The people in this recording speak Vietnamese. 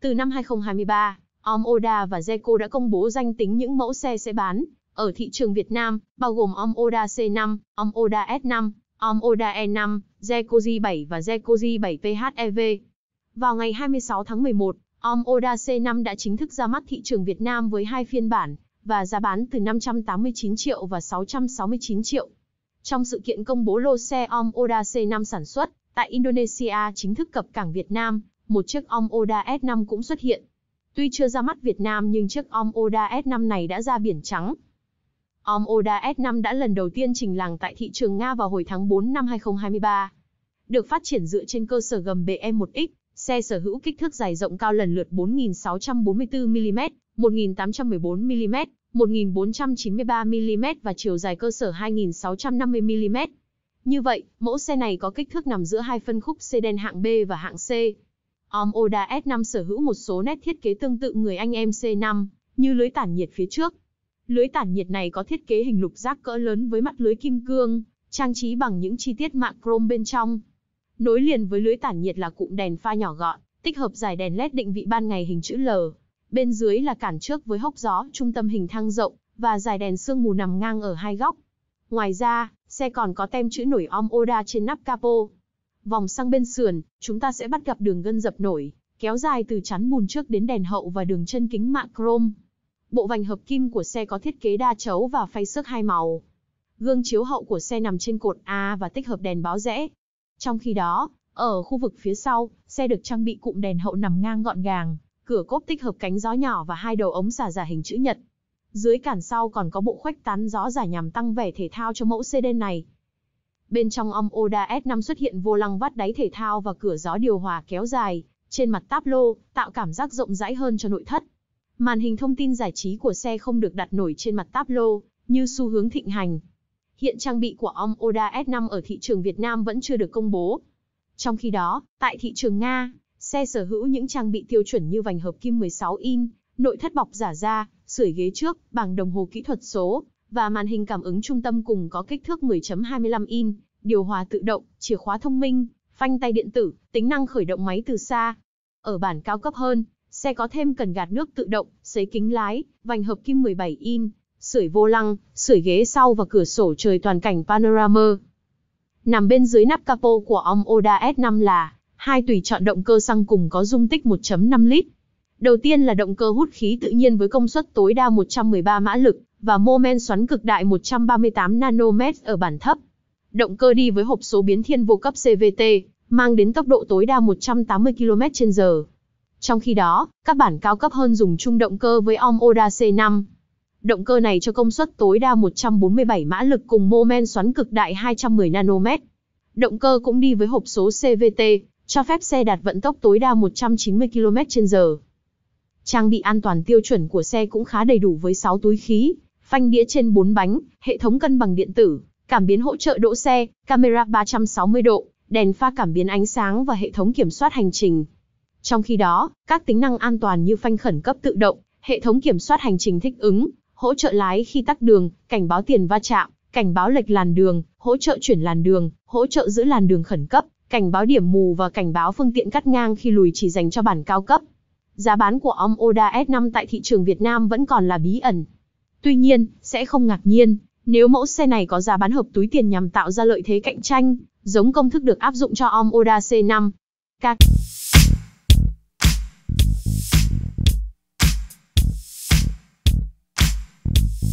Từ năm 2023, Om Oda và Zeco đã công bố danh tính những mẫu xe sẽ bán ở thị trường Việt Nam, bao gồm Om Oda C5, Om Oda S5, Om Oda E5, Zeco z 7 và Zeco z 7 PHEV. Vào ngày 26 tháng 11, Om Oda C5 đã chính thức ra mắt thị trường Việt Nam với hai phiên bản và giá bán từ 589 triệu và 669 triệu. Trong sự kiện công bố lô xe Om Oda C5 sản xuất tại Indonesia chính thức cập cảng Việt Nam một chiếc ong Oda S5 cũng xuất hiện. Tuy chưa ra mắt Việt Nam nhưng chiếc ong Oda S5 này đã ra biển trắng. Om Oda S5 đã lần đầu tiên trình làng tại thị trường Nga vào hồi tháng 4 năm 2023. Được phát triển dựa trên cơ sở gầm BM1X, xe sở hữu kích thước dài rộng cao lần lượt 4.644mm, 1.814mm, 1.493mm và chiều dài cơ sở 2.650mm. Như vậy, mẫu xe này có kích thước nằm giữa hai phân khúc sedan hạng B và hạng C. Om Oda S5 sở hữu một số nét thiết kế tương tự người anh em C5, như lưới tản nhiệt phía trước. Lưới tản nhiệt này có thiết kế hình lục giác cỡ lớn với mặt lưới kim cương, trang trí bằng những chi tiết mạng chrome bên trong. Nối liền với lưới tản nhiệt là cụm đèn pha nhỏ gọn, tích hợp giải đèn led định vị ban ngày hình chữ L. Bên dưới là cản trước với hốc gió, trung tâm hình thang rộng và giải đèn sương mù nằm ngang ở hai góc. Ngoài ra, xe còn có tem chữ nổi Om Oda trên nắp capo. Vòng sang bên sườn, chúng ta sẽ bắt gặp đường gân dập nổi, kéo dài từ chắn bùn trước đến đèn hậu và đường chân kính mạ chrome. Bộ vành hợp kim của xe có thiết kế đa chấu và phay xước hai màu. Gương chiếu hậu của xe nằm trên cột A và tích hợp đèn báo rẽ. Trong khi đó, ở khu vực phía sau, xe được trang bị cụm đèn hậu nằm ngang gọn gàng, cửa cốp tích hợp cánh gió nhỏ và hai đầu ống xả giả hình chữ nhật. Dưới cản sau còn có bộ khuếch tán gió giả nhằm tăng vẻ thể thao cho mẫu sedan này. Bên trong om Oda S5 xuất hiện vô lăng vắt đáy thể thao và cửa gió điều hòa kéo dài, trên mặt táp lô, tạo cảm giác rộng rãi hơn cho nội thất. Màn hình thông tin giải trí của xe không được đặt nổi trên mặt táp lô, như xu hướng thịnh hành. Hiện trang bị của om Oda S5 ở thị trường Việt Nam vẫn chưa được công bố. Trong khi đó, tại thị trường Nga, xe sở hữu những trang bị tiêu chuẩn như vành hợp kim 16 in, nội thất bọc giả da, sưởi ghế trước, bảng đồng hồ kỹ thuật số, và màn hình cảm ứng trung tâm cùng có kích thước 10.25 in, điều hòa tự động, chìa khóa thông minh, phanh tay điện tử, tính năng khởi động máy từ xa. Ở bản cao cấp hơn, xe có thêm cần gạt nước tự động, sấy kính lái, vành hợp kim 17 in, sưởi vô lăng, sưởi ghế sau và cửa sổ trời toàn cảnh panorama. Nằm bên dưới nắp capo của ông Oda S5 là hai tùy chọn động cơ xăng cùng có dung tích 1.5 lít Đầu tiên là động cơ hút khí tự nhiên với công suất tối đa 113 mã lực và mô men xoắn cực đại 138 nanomet ở bản thấp. Động cơ đi với hộp số biến thiên vô cấp CVT, mang đến tốc độ tối đa 180 km/h. Trong khi đó, các bản cao cấp hơn dùng chung động cơ với om Oda C5. Động cơ này cho công suất tối đa 147 mã lực cùng mô men xoắn cực đại 210 nanomet. Động cơ cũng đi với hộp số CVT, cho phép xe đạt vận tốc tối đa 190 km/h. Trang bị an toàn tiêu chuẩn của xe cũng khá đầy đủ với 6 túi khí, phanh đĩa trên 4 bánh, hệ thống cân bằng điện tử, cảm biến hỗ trợ đỗ xe, camera 360 độ, đèn pha cảm biến ánh sáng và hệ thống kiểm soát hành trình. Trong khi đó, các tính năng an toàn như phanh khẩn cấp tự động, hệ thống kiểm soát hành trình thích ứng, hỗ trợ lái khi tắc đường, cảnh báo tiền va chạm, cảnh báo lệch làn đường, hỗ trợ chuyển làn đường, hỗ trợ giữ làn đường khẩn cấp, cảnh báo điểm mù và cảnh báo phương tiện cắt ngang khi lùi chỉ dành cho bản cao cấp giá bán của ong Oda S5 tại thị trường Việt Nam vẫn còn là bí ẩn. Tuy nhiên, sẽ không ngạc nhiên nếu mẫu xe này có giá bán hợp túi tiền nhằm tạo ra lợi thế cạnh tranh, giống công thức được áp dụng cho ong Oda C5. Các